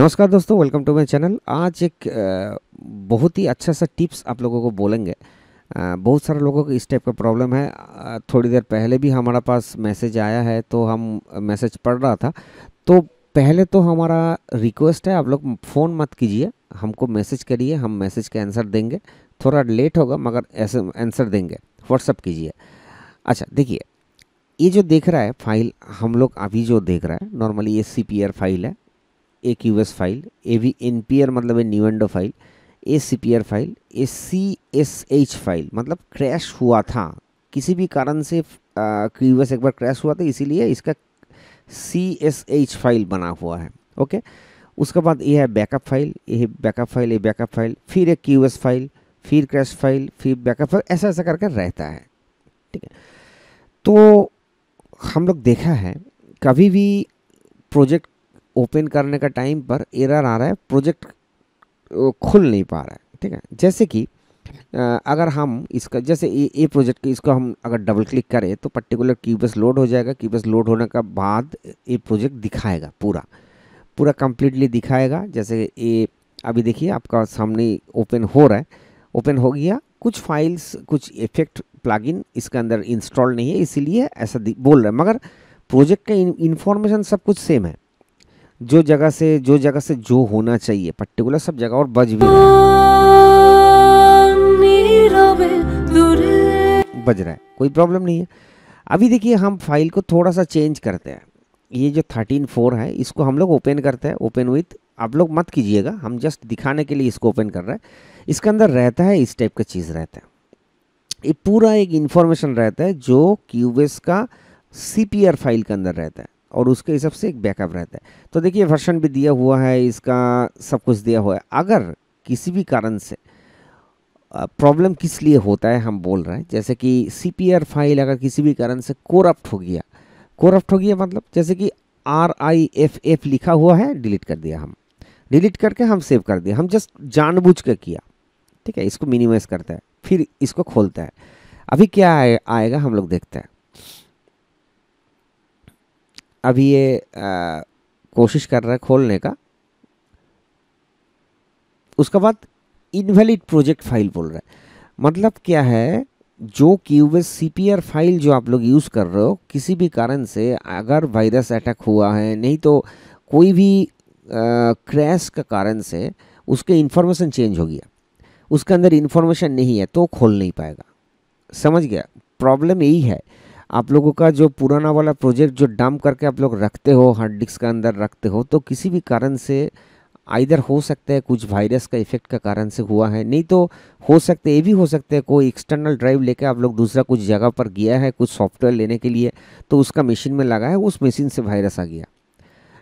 नमस्कार दोस्तों welcome to my channel आज एक बहुत ही अच्छा सा टिप्स आप लोगों को बोलेंगे बहुत सारे लोगों को इस टाइप का प्रॉब्लम है थोड़ी देर पहले भी हमारा पास मैसेज आया है तो हम मैसेज पढ़ रहा था तो पहले तो हमारा रिक्वेस्ट है आप लोग फ़ोन मत कीजिए हमको मैसेज करिए हम मैसेज का आंसर देंगे थोड़ा लेट होगा मगर ऐसे आंसर देंगे व्हाट्सअप कीजिए अच्छा देखिए ये जो देख रहा है फाइल हम लोग अभी जो देख रहा है नॉर्मली ये सी फाइल है a Q S file a V N P R मतलब a new undo file a C P R file a C S H file मतलब क्रैश हुआ था किसी भी कारण से क्यू एस एक बार क्रैश हुआ था इसीलिए इसका सी एस एच फाइल बना हुआ है ओके उसके बाद ये है बैकअप फाइल ये बैकअप फाइल ये बैकअप फाइल फिर एक क्यू एस फाइल फिर क्रैश फाइल फिर बैकअप फाइल ऐसा ऐसा करके रहता है ठीक है तो हम लोग देखा है कभी भी प्रोजेक्ट ओपन करने का टाइम पर एरर आ रहा है प्रोजेक्ट खुल नहीं पा रहा है ठीक है जैसे कि अगर हम इसका जैसे ये ये प्रोजेक्ट इसको हम अगर डबल क्लिक करें तो पर्टिकुलर क्यूबस लोड हो जाएगा क्यूबस लोड होने का बाद ये प्रोजेक्ट दिखाएगा पूरा पूरा कम्प्लीटली दिखाएगा जैसे ये अभी देखिए आपका सामने ओपन हो रहा है ओपन हो गया कुछ फाइल्स कुछ इफेक्ट प्लगइन इसके अंदर इंस्टॉल नहीं है इसीलिए ऐसा बोल रहा है मगर प्रोजेक्ट का इन्फॉर्मेशन सब कुछ सेम है जो जगह से जो जगह से जो होना चाहिए पर्टिकुलर सब जगह और बज भी बज रहा है कोई प्रॉब्लम नहीं है अभी देखिए हम फाइल को थोड़ा सा चेंज करते हैं ये जो थर्टीन फोर है इसको हम लोग ओपन करते हैं ओपन विथ आप लोग मत कीजिएगा हम जस्ट दिखाने के लिए इसको ओपन कर रहे हैं इसके अंदर रहता है इस टाइप का चीज़ रहता है ये पूरा एक इन्फॉर्मेशन रहता है जो क्यूबेस का सी फाइल के अंदर रहता है और उसके हिसाब से एक बैकअप रहता है तो देखिए वर्षन भी दिया हुआ है इसका सब कुछ दिया हुआ है अगर किसी भी कारण से प्रॉब्लम किस लिए होता है हम बोल रहे हैं जैसे कि सी फाइल अगर किसी भी कारण से कोरप्ट हो गया कोरप्ट हो गया मतलब जैसे कि आर आई एफ एफ लिखा हुआ है डिलीट कर दिया हम डिलीट करके हम सेव कर दिया हम जस्ट जानबूझ कर किया ठीक है इसको मिनिमाइज करता है फिर इसको खोलता है अभी क्या आएगा हम लोग देखते हैं अभी ये आ, कोशिश कर रहा है खोलने का उसके बाद इनवैलिड प्रोजेक्ट फाइल बोल रहा है मतलब क्या है जो क्यूबे सी फाइल जो आप लोग यूज़ कर रहे हो किसी भी कारण से अगर वायरस अटैक हुआ है नहीं तो कोई भी क्रैश का कारण से उसके इन्फॉर्मेशन चेंज हो गया उसके अंदर इन्फॉर्मेशन नहीं है तो खोल नहीं पाएगा समझ गया प्रॉब्लम यही है आप लोगों का जो पुराना वाला प्रोजेक्ट जो डम करके आप लोग रखते हो हार्ड डिस्क के अंदर रखते हो तो किसी भी कारण से आइधर हो सकता है कुछ वायरस का इफेक्ट का कारण से हुआ है नहीं तो हो सकते ये भी हो सकता है कोई एक्सटर्नल ड्राइव लेके आप लोग दूसरा कुछ जगह पर गया है कुछ सॉफ्टवेयर लेने के लिए तो उसका मशीन में लगा है उस मशीन से वायरस आ गया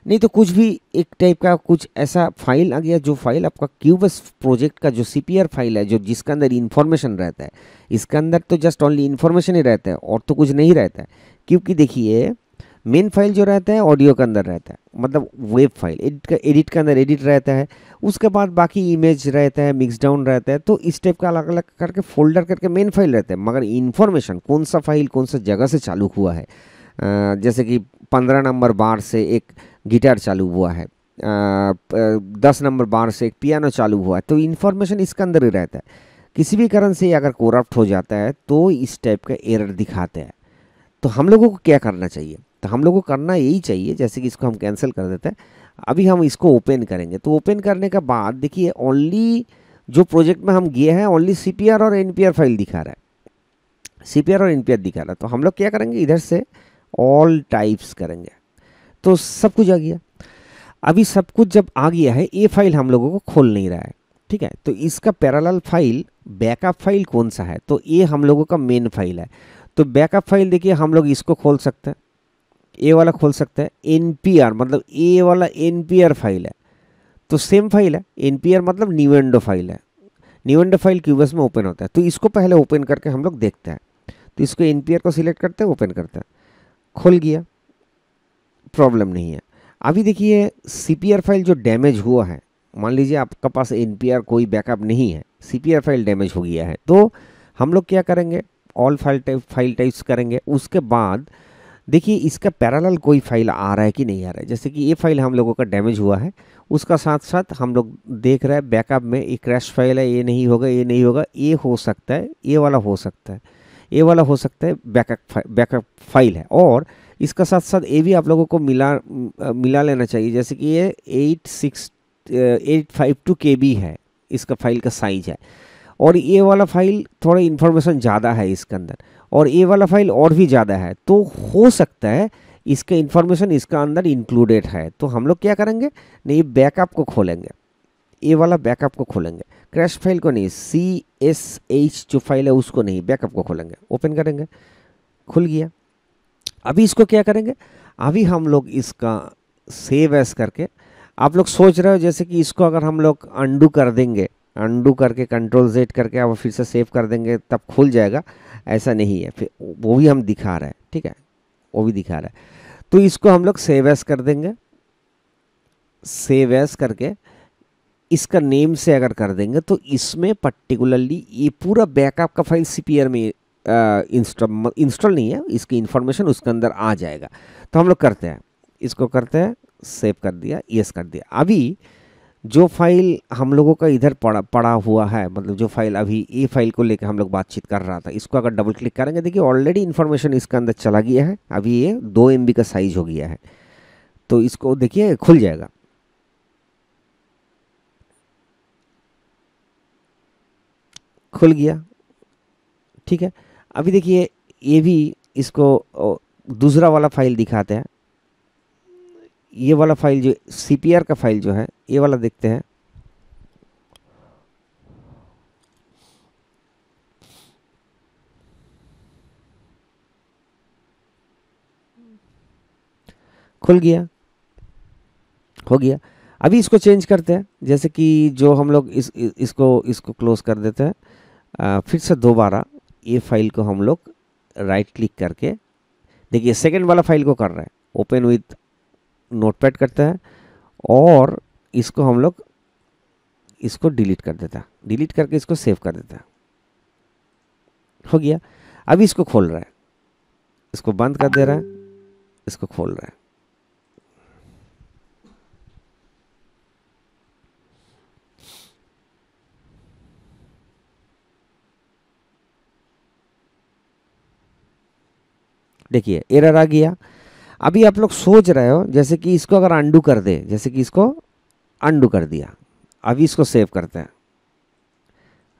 नहीं तो कुछ भी एक टाइप का कुछ ऐसा फाइल आ गया जो फाइल आपका क्यूबस प्रोजेक्ट का जो सी फाइल है जो जिसके अंदर इन्फॉर्मेशन रहता है इसके अंदर तो जस्ट ओनली इन्फॉर्मेशन ही रहता है और तो कुछ नहीं रहता है क्योंकि देखिए मेन फाइल जो रहता है ऑडियो के अंदर रहता है मतलब वेब फाइल एडिट का एडिट के अंदर एडिट रहता है उसके बाद बाकी इमेज रहता है मिक्स डाउन रहता है तो इस टाइप का अलग अलग करके फोल्डर करके मेन फाइल रहता है मगर इन्फॉर्मेशन कौन सा फाइल कौन सा जगह से चालू हुआ है जैसे कि पंद्रह नंबर बार से एक गिटार चालू हुआ है दस नंबर बार से एक पियानो चालू हुआ है तो इन्फॉर्मेशन इसके अंदर ही रहता है किसी भी कारण से अगर कोरप्ट हो जाता है तो इस टाइप का एरर दिखाते हैं तो हम लोगों को क्या करना चाहिए तो हम लोगों को करना यही चाहिए जैसे कि इसको हम कैंसिल कर देते हैं अभी हम इसको ओपन करेंगे तो ओपन करने के बाद देखिए ओनली जो प्रोजेक्ट में हम गए हैं ओनली सी और एन फाइल दिखा रहा है सी और एन दिखा रहा है तो हम लोग क्या करेंगे इधर से ऑल टाइप्स करेंगे तो सब कुछ आ गया अभी सब कुछ जब आ गया है ये फाइल हम लोगों को खोल नहीं रहा है ठीक है तो इसका पैराल फाइल बैकअप फाइल कौन सा है तो ये हम लोगों का मेन फाइल है तो बैकअप फाइल देखिए हम लोग इसको खोल सकते हैं ए वाला खोल सकते हैं एन मतलब ए वाला एन फाइल है तो सेम फाइल है एन मतलब न्यूएंडो फाइल है न्यूएंडो फाइल क्यूबस में ओपन होता है तो इसको पहले ओपन करके हम लोग देखते हैं तो इसको एन को सिलेक्ट करते हैं ओपन करते हैं खोल गया प्रॉब्लम नहीं है अभी देखिए सी फाइल जो डैमेज हुआ है मान लीजिए आपका पास एन कोई बैकअप नहीं है सी फाइल डैमेज हो गया है तो हम लोग क्या करेंगे all file type file types करेंगे उसके बाद देखिए इसका पैरालल कोई फाइल आ रहा है कि नहीं आ रहा है जैसे कि ये फाइल हम लोगों का डैमेज हुआ है उसका साथ साथ हम लोग देख रहे हैं बैकअप में ये क्रैश फाइल है ये नहीं होगा ये नहीं होगा ये हो सकता है ये वाला हो सकता है ये वाला हो सकता है बैकअप बैकअप फाइल है और इसका साथ साथ ये भी आप लोगों को मिला मिला लेना चाहिए जैसे कि ये eight six eight five two K B है इसका फाइल का साइज है और ये वाला फाइल थोड़ा इन्फॉर्मेशन ज़्यादा है इसके अंदर और ये वाला फाइल और भी ज़्यादा है तो हो सकता है इसका इन्फॉर्मेशन इसका अंदर इंक्लूडेड है तो हम लोग क्या करेंगे नहीं बैकअप को खोलेंगे ये वाला बैकअप को खोलेंगे क्रैश फाइल को नहीं सी एस एच जो फाइल है उसको नहीं बैकअप को खोलेंगे ओपन करेंगे खुल गया अभी इसको क्या करेंगे अभी हम लोग इसका सेव एस करके आप लोग सोच रहे हो जैसे कि इसको अगर हम लोग अंडू कर देंगे अंडू करके कंट्रोल जेड करके अब फिर से सेव कर देंगे तब खुल जाएगा ऐसा नहीं है फिर वो भी हम दिखा रहे हैं ठीक है वो भी दिखा रहा है तो इसको हम लोग सेव एस कर देंगे सेव एस करके इसका नेम से अगर कर देंगे तो इसमें पर्टिकुलरली ये पूरा बैकअप का फाइल सी में इंस्टॉल इंस्टॉल नहीं है इसकी इन्फॉर्मेशन उसके अंदर आ जाएगा तो हम लोग करते हैं इसको करते हैं सेव कर दिया यस कर दिया अभी जो फाइल हम लोगों का इधर पड़ा पड़ा हुआ है मतलब जो फाइल अभी ये फाइल को लेकर हम लोग बातचीत कर रहा था इसको अगर डबल क्लिक करेंगे देखिए ऑलरेडी इन्फॉर्मेशन इसके अंदर चला गया है अभी ये दो एम का साइज़ हो गया है तो इसको देखिए खुल जाएगा खुल गया ठीक है अभी देखिए ये भी इसको दूसरा वाला फाइल दिखाते हैं ये वाला फाइल जो सी का फाइल जो है ये वाला देखते हैं खुल गया हो गया अभी इसको चेंज करते हैं जैसे कि जो हम लोग इस, इसको इसको क्लोज कर देते हैं फिर से दोबारा ये फाइल को हम लोग राइट क्लिक करके देखिए सेकेंड वाला फाइल को कर रहे हैं ओपन विथ नोटपैड करते हैं और इसको हम लोग इसको डिलीट कर देता है डिलीट करके इसको सेव कर देता हो गया अभी इसको खोल रहा है इसको बंद कर दे रहा है इसको खोल रहा है देखिए एरर आ गया अभी आप लोग सोच रहे हो जैसे कि इसको अगर अंडू कर दे जैसे कि इसको अंडू कर दिया अभी इसको सेव करते हैं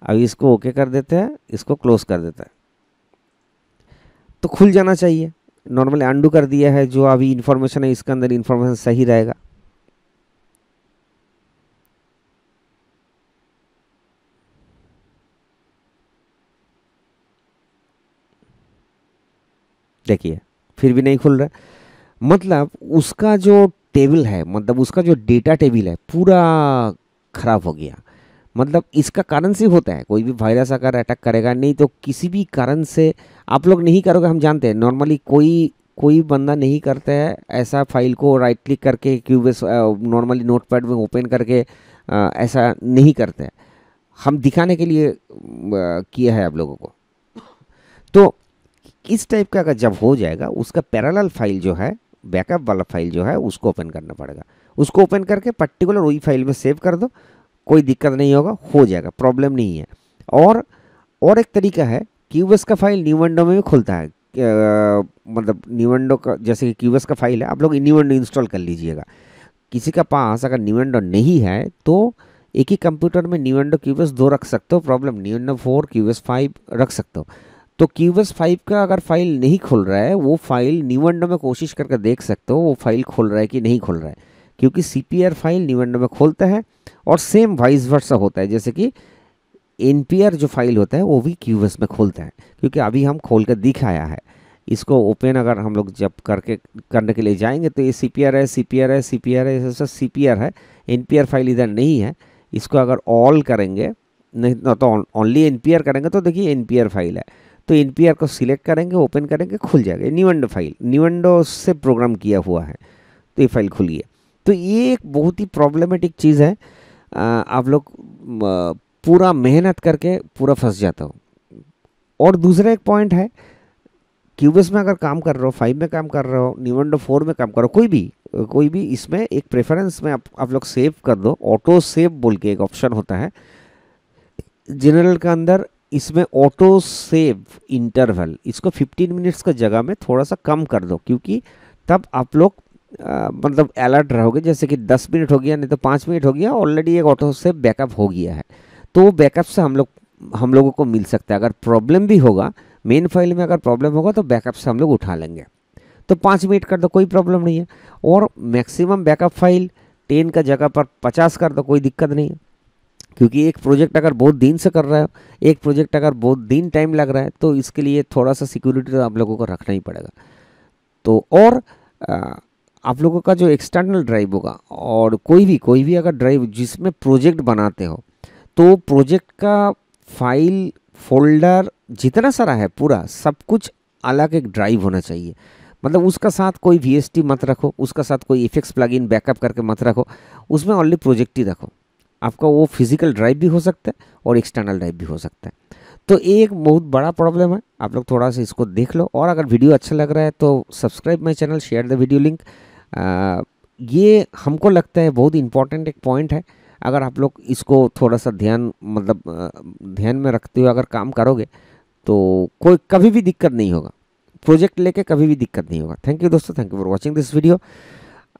अभी इसको ओके कर देते हैं इसको क्लोज कर देते हैं तो खुल जाना चाहिए नॉर्मली अंडू कर दिया है जो अभी इन्फॉर्मेशन है इसके अंदर इन्फॉर्मेशन सही रहेगा देखिए फिर भी नहीं खुल रहा मतलब उसका जो टेबल है मतलब उसका जो डेटा टेबल है पूरा खराब हो गया मतलब इसका कारण से होता है कोई भी वायरस अगर अटैक करेगा नहीं तो किसी भी कारण से आप लोग नहीं करोगे हम जानते हैं नॉर्मली कोई कोई बंदा नहीं करता है ऐसा फाइल को राइट क्लिक करके क्यूबेस नॉर्मली नोटपैड में ओपन करके आ, ऐसा नहीं करते हैं हम दिखाने के लिए किया है आप लोगों को तो इस टाइप का अगर जब हो जाएगा उसका पैरालल फाइल जो है बैकअप वाला फाइल जो है उसको ओपन करना पड़ेगा उसको ओपन करके पर्टिकुलर वही फाइल में सेव कर दो कोई दिक्कत नहीं होगा हो जाएगा प्रॉब्लम नहीं है और और एक तरीका है क्यूबस का फाइल न्यू विंडो में भी खुलता है आ, मतलब न्यू विंडो का जैसे कि क्यूबस का फाइल है आप लोग न्यू विंडो इंस्टॉल कर लीजिएगा किसी का पास अगर न्यू विंडो नहीं है तो एक ही कंप्यूटर में न्यू विंडो क्यूबस दो रख सकते हो problem new window four Cubase five रख सकते हो तो क्यूबस फाइव का अगर फाइल नहीं खोल रहा है वो फाइल न्यू में कोशिश करके देख सकते हो वो फाइल खोल रहा है कि नहीं खोल रहा है क्योंकि C P R file new में खोलता है और सेम वाइस वर्सा होता है जैसे कि एन पी आर जो फाइल होता है वो भी क्यूबस में खोलता है क्योंकि अभी हम खोल कर दिखाया है इसको ओपन अगर हम लोग जब करके करने के लिए जाएंगे तो ये सी पी आर है सी पी आर है सी पी आर है सब सी पी आर है एन पी आर फाइल इधर नहीं है इसको अगर ऑल करेंगे नहीं तो ओनली एन पी आर करेंगे तो देखिए एन पी आर फाइल है तो एन को सिलेक्ट करेंगे ओपन करेंगे खुल जाएगा न्यूएंडो फाइल न्यूएंडो से प्रोग्राम किया हुआ है तो ये फाइल खुल गया तो ये एक बहुत ही प्रॉब्लमेटिक चीज़ है आप लोग पूरा मेहनत करके पूरा फंस जाता हो और दूसरा एक पॉइंट है क्यूबेस में अगर काम कर रहे हो फाइव में काम कर रहे हो निवंडो फोर में काम कर रहे हो कोई भी कोई भी इसमें एक प्रेफरेंस में आप आप लोग सेव कर दो ऑटो सेव बोल के एक ऑप्शन होता है जनरल के अंदर इसमें ऑटो सेव इंटरवल इसको 15 मिनट्स का जगह में थोड़ा सा कम कर दो क्योंकि तब आप लोग मतलब अलर्ट रहोगे जैसे कि 10 मिनट हो गया नहीं तो 5 मिनट हो गया ऑलरेडी एक ऑटो सेव बैकअप हो गया है तो वो बैकअप से हम लोग हम लोगों को मिल सकता है अगर प्रॉब्लम भी होगा मेन फाइल में अगर प्रॉब्लम होगा तो बैकअप से हम लोग उठा लेंगे तो पाँच मिनट कर दो कोई प्रॉब्लम नहीं है और मैक्सिमम बैकअप फाइल टेन का जगह पर पचास कर दो कोई दिक्कत नहीं है क्योंकि एक प्रोजेक्ट अगर बहुत दिन से कर रहा है एक प्रोजेक्ट अगर बहुत दिन टाइम लग रहा है तो इसके लिए थोड़ा सा सिक्योरिटी तो आप लोगों को रखना ही पड़ेगा तो और आप लोगों का जो एक्सटर्नल ड्राइव होगा और कोई भी कोई भी अगर ड्राइव जिसमें प्रोजेक्ट बनाते हो तो प्रोजेक्ट का फाइल फोल्डर जितना सारा है पूरा सब कुछ अलग एक ड्राइव होना चाहिए मतलब उसका साथ कोई वी मत रखो उसका साथ कोई इफेक्ट्स प्लगइन बैकअप करके मत रखो उसमें ऑनली प्रोजेक्ट ही रखो आपका वो फिजिकल ड्राइव भी हो सकता है और एक्सटर्नल ड्राइव भी हो सकता है तो एक बहुत बड़ा प्रॉब्लम है आप लोग थोड़ा सा इसको देख लो और अगर वीडियो अच्छा लग रहा है तो subscribe my channel share the video link ये हमको लगता है बहुत इंपॉर्टेंट एक पॉइंट है अगर आप लोग इसको थोड़ा सा ध्यान मतलब ध्यान में रखते हुए अगर काम करोगे तो कोई कभी भी दिक्कत नहीं होगा प्रोजेक्ट लेके कभी भी दिक्कत नहीं होगा थैंक यू दोस्तों thank you for watching this video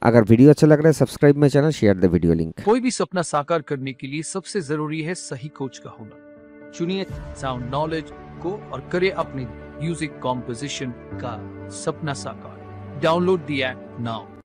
अगर वीडियो अच्छा लग रहा है subscribe my channel share the video link कोई भी सपना साकार करने के लिए सबसे जरूरी है सही कोच का होना चुनिए साउंड नॉलेज को और करे अपने म्यूजिक कॉम्पोजिशन का सपना साकार डाउनलोड दिया नाउ